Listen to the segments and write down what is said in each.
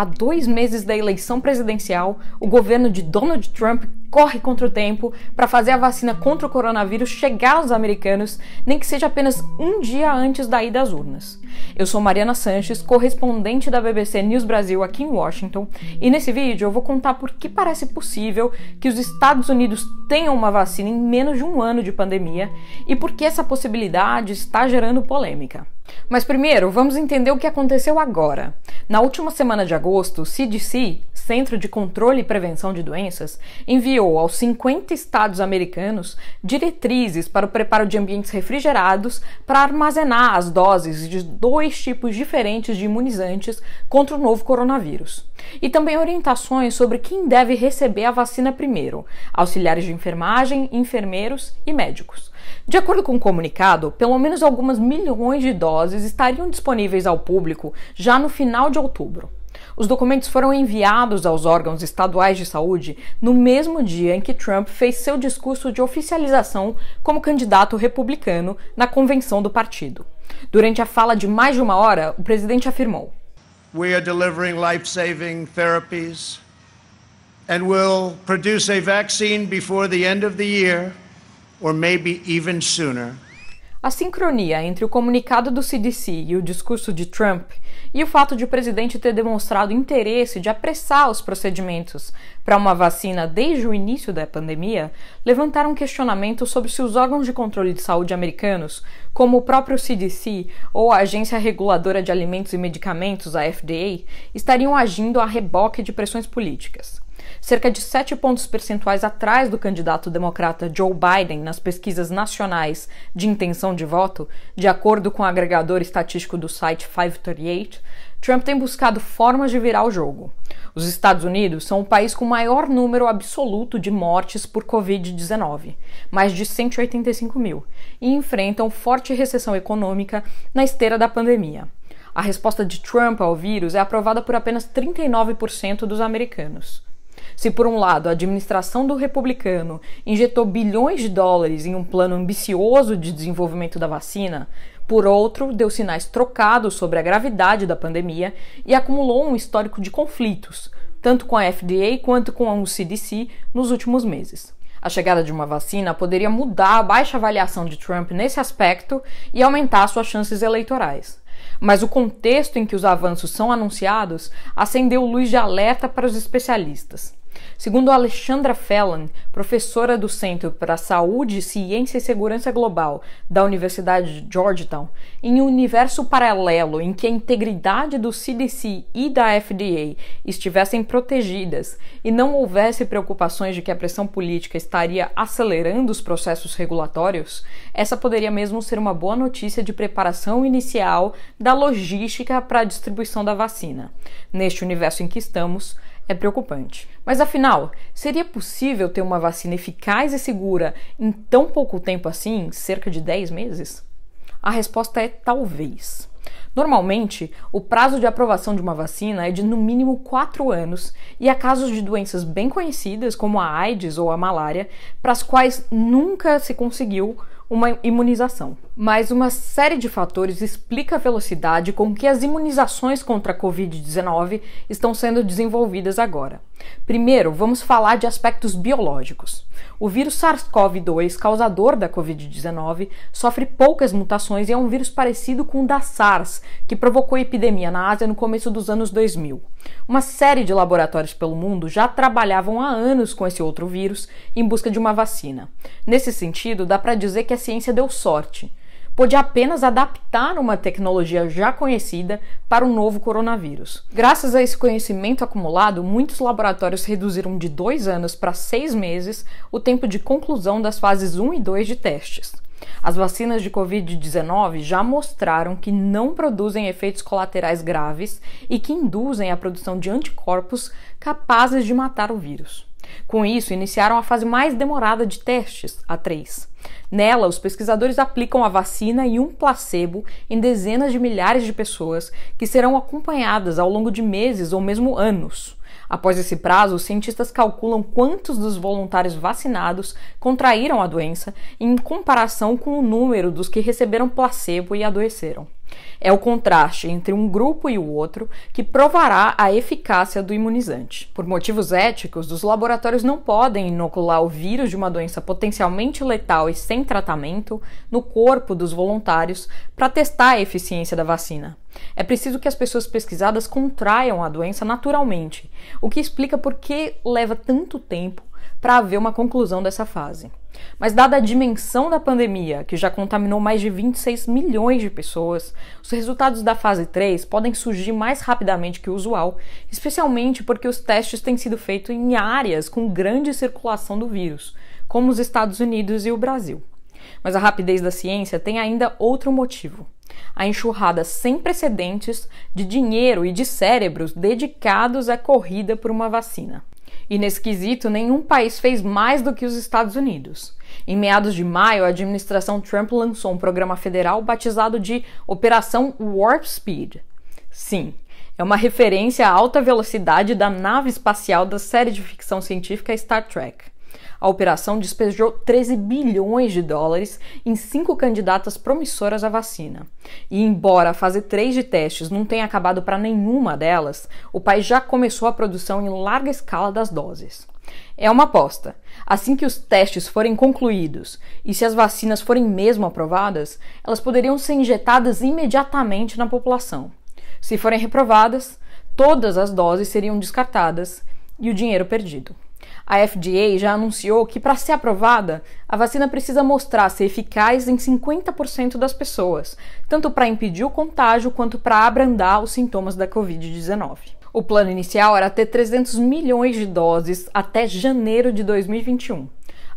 a dois meses da eleição presidencial, o governo de Donald Trump corre contra o tempo para fazer a vacina contra o coronavírus chegar aos americanos, nem que seja apenas um dia antes da ida às urnas. Eu sou Mariana Sanches, correspondente da BBC News Brasil aqui em Washington, e nesse vídeo eu vou contar por que parece possível que os Estados Unidos tenham uma vacina em menos de um ano de pandemia e por que essa possibilidade está gerando polêmica. Mas primeiro, vamos entender o que aconteceu agora. Na última semana de agosto, o CDC, Centro de Controle e Prevenção de Doenças, enviou aos 50 estados americanos diretrizes para o preparo de ambientes refrigerados para armazenar as doses de dois tipos diferentes de imunizantes contra o novo coronavírus. E também orientações sobre quem deve receber a vacina primeiro: auxiliares de enfermagem, enfermeiros e médicos. De acordo com o comunicado, pelo menos algumas milhões de doses estariam disponíveis ao público já no final de outubro. Os documentos foram enviados aos órgãos estaduais de saúde no mesmo dia em que Trump fez seu discurso de oficialização como candidato republicano na convenção do partido. Durante a fala de mais de uma hora, o presidente afirmou: We are delivering life-saving therapies and will produce a vaccine before the end of the year or maybe even sooner. A sincronia entre o comunicado do CDC e o discurso de Trump e o fato de o presidente ter demonstrado interesse de apressar os procedimentos para uma vacina desde o início da pandemia levantaram questionamentos sobre se os órgãos de controle de saúde americanos, como o próprio CDC ou a Agência Reguladora de Alimentos e Medicamentos, a FDA, estariam agindo a reboque de pressões políticas cerca de 7 pontos percentuais atrás do candidato democrata Joe Biden nas pesquisas nacionais de intenção de voto, de acordo com o agregador estatístico do site 538, Trump tem buscado formas de virar o jogo. Os Estados Unidos são o país com maior número absoluto de mortes por Covid-19, mais de 185 mil, e enfrentam forte recessão econômica na esteira da pandemia. A resposta de Trump ao vírus é aprovada por apenas 39% dos americanos. Se, por um lado, a administração do republicano injetou bilhões de dólares em um plano ambicioso de desenvolvimento da vacina, por outro, deu sinais trocados sobre a gravidade da pandemia e acumulou um histórico de conflitos, tanto com a FDA quanto com o CDC, nos últimos meses. A chegada de uma vacina poderia mudar a baixa avaliação de Trump nesse aspecto e aumentar suas chances eleitorais. Mas o contexto em que os avanços são anunciados acendeu luz de alerta para os especialistas. Segundo Alexandra Fellan, professora do Centro para Saúde, Ciência e Segurança Global da Universidade de Georgetown, em um universo paralelo em que a integridade do CDC e da FDA estivessem protegidas e não houvesse preocupações de que a pressão política estaria acelerando os processos regulatórios, essa poderia mesmo ser uma boa notícia de preparação inicial da logística para a distribuição da vacina. Neste universo em que estamos, é preocupante. Mas afinal, seria possível ter uma vacina eficaz e segura em tão pouco tempo assim, cerca de 10 meses? A resposta é talvez. Normalmente, o prazo de aprovação de uma vacina é de no mínimo 4 anos e há casos de doenças bem conhecidas, como a AIDS ou a malária, para as quais nunca se conseguiu uma imunização mas uma série de fatores explica a velocidade com que as imunizações contra a Covid-19 estão sendo desenvolvidas agora. Primeiro, vamos falar de aspectos biológicos. O vírus SARS-CoV-2, causador da Covid-19, sofre poucas mutações e é um vírus parecido com o da SARS, que provocou epidemia na Ásia no começo dos anos 2000. Uma série de laboratórios pelo mundo já trabalhavam há anos com esse outro vírus em busca de uma vacina. Nesse sentido, dá para dizer que a ciência deu sorte pôde apenas adaptar uma tecnologia já conhecida para o novo coronavírus. Graças a esse conhecimento acumulado, muitos laboratórios reduziram de dois anos para seis meses o tempo de conclusão das fases 1 e 2 de testes. As vacinas de Covid-19 já mostraram que não produzem efeitos colaterais graves e que induzem a produção de anticorpos capazes de matar o vírus. Com isso, iniciaram a fase mais demorada de testes, a 3. Nela, os pesquisadores aplicam a vacina e um placebo em dezenas de milhares de pessoas que serão acompanhadas ao longo de meses ou mesmo anos. Após esse prazo, os cientistas calculam quantos dos voluntários vacinados contraíram a doença em comparação com o número dos que receberam placebo e adoeceram. É o contraste entre um grupo e o outro que provará a eficácia do imunizante. Por motivos éticos, os laboratórios não podem inocular o vírus de uma doença potencialmente letal e sem tratamento no corpo dos voluntários para testar a eficiência da vacina. É preciso que as pessoas pesquisadas contraiam a doença naturalmente, o que explica por que leva tanto tempo para haver uma conclusão dessa fase. Mas, dada a dimensão da pandemia, que já contaminou mais de 26 milhões de pessoas, os resultados da fase 3 podem surgir mais rapidamente que o usual, especialmente porque os testes têm sido feitos em áreas com grande circulação do vírus, como os Estados Unidos e o Brasil. Mas a rapidez da ciência tem ainda outro motivo. A enxurrada sem precedentes de dinheiro e de cérebros dedicados à corrida por uma vacina. E nesse quesito, nenhum país fez mais do que os Estados Unidos. Em meados de maio, a administração Trump lançou um programa federal batizado de Operação Warp Speed. Sim, é uma referência à alta velocidade da nave espacial da série de ficção científica Star Trek. A operação despejou 13 bilhões de dólares em cinco candidatas promissoras à vacina. E embora a fase 3 de testes não tenha acabado para nenhuma delas, o país já começou a produção em larga escala das doses. É uma aposta. Assim que os testes forem concluídos e se as vacinas forem mesmo aprovadas, elas poderiam ser injetadas imediatamente na população. Se forem reprovadas, todas as doses seriam descartadas e o dinheiro perdido. A FDA já anunciou que, para ser aprovada, a vacina precisa mostrar ser eficaz em 50% das pessoas, tanto para impedir o contágio quanto para abrandar os sintomas da Covid-19. O plano inicial era ter 300 milhões de doses até janeiro de 2021.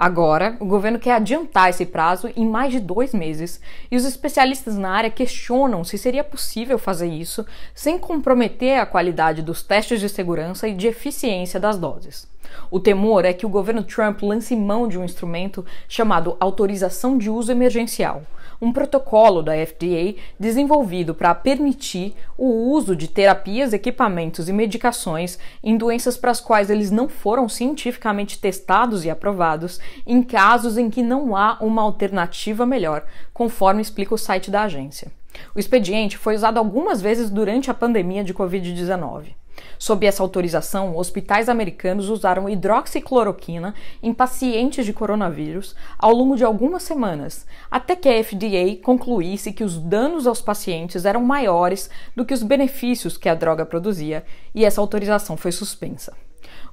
Agora, o governo quer adiantar esse prazo em mais de dois meses e os especialistas na área questionam se seria possível fazer isso sem comprometer a qualidade dos testes de segurança e de eficiência das doses. O temor é que o governo Trump lance mão de um instrumento chamado autorização de uso emergencial um protocolo da FDA desenvolvido para permitir o uso de terapias, equipamentos e medicações em doenças para as quais eles não foram cientificamente testados e aprovados, em casos em que não há uma alternativa melhor, conforme explica o site da agência. O expediente foi usado algumas vezes durante a pandemia de Covid-19. Sob essa autorização, hospitais americanos usaram hidroxicloroquina em pacientes de coronavírus ao longo de algumas semanas, até que a FDA concluísse que os danos aos pacientes eram maiores do que os benefícios que a droga produzia, e essa autorização foi suspensa.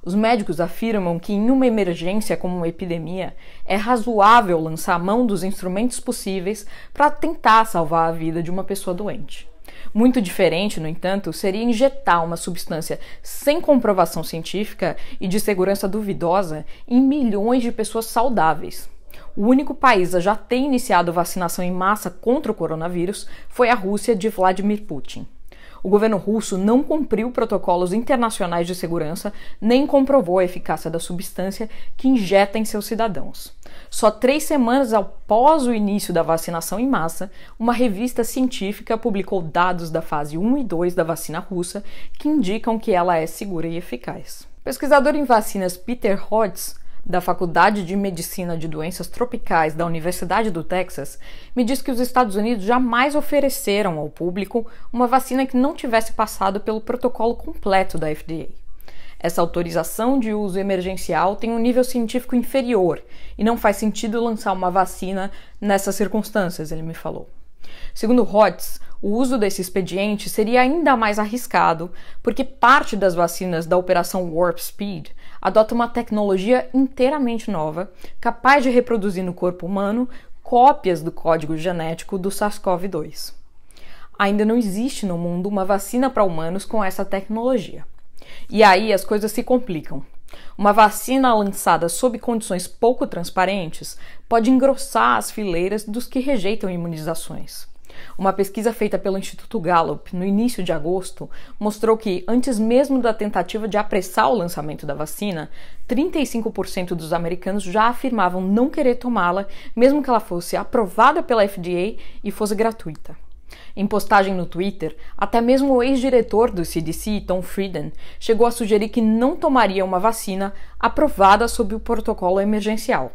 Os médicos afirmam que, em uma emergência como uma epidemia, é razoável lançar a mão dos instrumentos possíveis para tentar salvar a vida de uma pessoa doente. Muito diferente, no entanto, seria injetar uma substância sem comprovação científica e de segurança duvidosa em milhões de pessoas saudáveis. O único país a já ter iniciado vacinação em massa contra o coronavírus foi a Rússia de Vladimir Putin. O governo russo não cumpriu protocolos internacionais de segurança nem comprovou a eficácia da substância que injeta em seus cidadãos. Só três semanas após o início da vacinação em massa, uma revista científica publicou dados da fase 1 e 2 da vacina russa que indicam que ela é segura e eficaz. Pesquisador em vacinas Peter Hodges da Faculdade de Medicina de Doenças Tropicais da Universidade do Texas, me diz que os Estados Unidos jamais ofereceram ao público uma vacina que não tivesse passado pelo protocolo completo da FDA. Essa autorização de uso emergencial tem um nível científico inferior e não faz sentido lançar uma vacina nessas circunstâncias, ele me falou. Segundo Rhodes, o uso desse expediente seria ainda mais arriscado, porque parte das vacinas da Operação Warp Speed adota uma tecnologia inteiramente nova, capaz de reproduzir no corpo humano cópias do código genético do SARS-CoV-2. Ainda não existe no mundo uma vacina para humanos com essa tecnologia. E aí as coisas se complicam. Uma vacina lançada sob condições pouco transparentes pode engrossar as fileiras dos que rejeitam imunizações. Uma pesquisa feita pelo Instituto Gallup no início de agosto mostrou que, antes mesmo da tentativa de apressar o lançamento da vacina, 35% dos americanos já afirmavam não querer tomá-la, mesmo que ela fosse aprovada pela FDA e fosse gratuita. Em postagem no Twitter, até mesmo o ex-diretor do CDC, Tom Frieden, chegou a sugerir que não tomaria uma vacina aprovada sob o protocolo emergencial.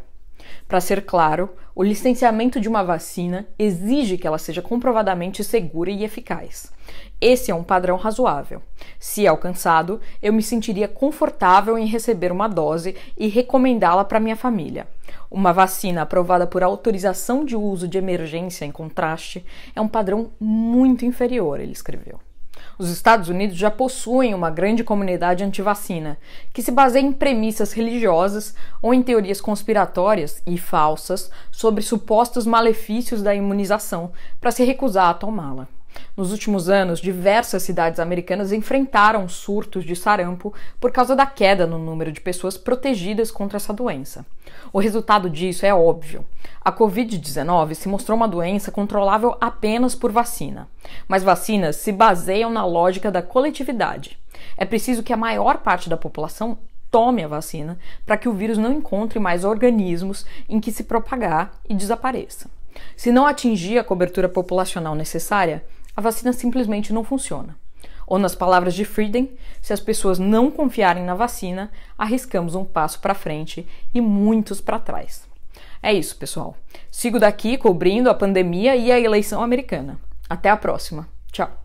Para ser claro, o licenciamento de uma vacina exige que ela seja comprovadamente segura e eficaz. Esse é um padrão razoável. Se é alcançado, eu me sentiria confortável em receber uma dose e recomendá-la para minha família. Uma vacina aprovada por autorização de uso de emergência em contraste é um padrão muito inferior, ele escreveu. Os Estados Unidos já possuem uma grande comunidade antivacina, que se baseia em premissas religiosas ou em teorias conspiratórias e falsas sobre supostos malefícios da imunização para se recusar a tomá-la. Nos últimos anos, diversas cidades americanas enfrentaram surtos de sarampo por causa da queda no número de pessoas protegidas contra essa doença. O resultado disso é óbvio. A Covid-19 se mostrou uma doença controlável apenas por vacina, mas vacinas se baseiam na lógica da coletividade. É preciso que a maior parte da população tome a vacina para que o vírus não encontre mais organismos em que se propagar e desapareça. Se não atingir a cobertura populacional necessária, a vacina simplesmente não funciona. Ou, nas palavras de Frieden, se as pessoas não confiarem na vacina, arriscamos um passo para frente e muitos para trás. É isso, pessoal. Sigo daqui cobrindo a pandemia e a eleição americana. Até a próxima. Tchau.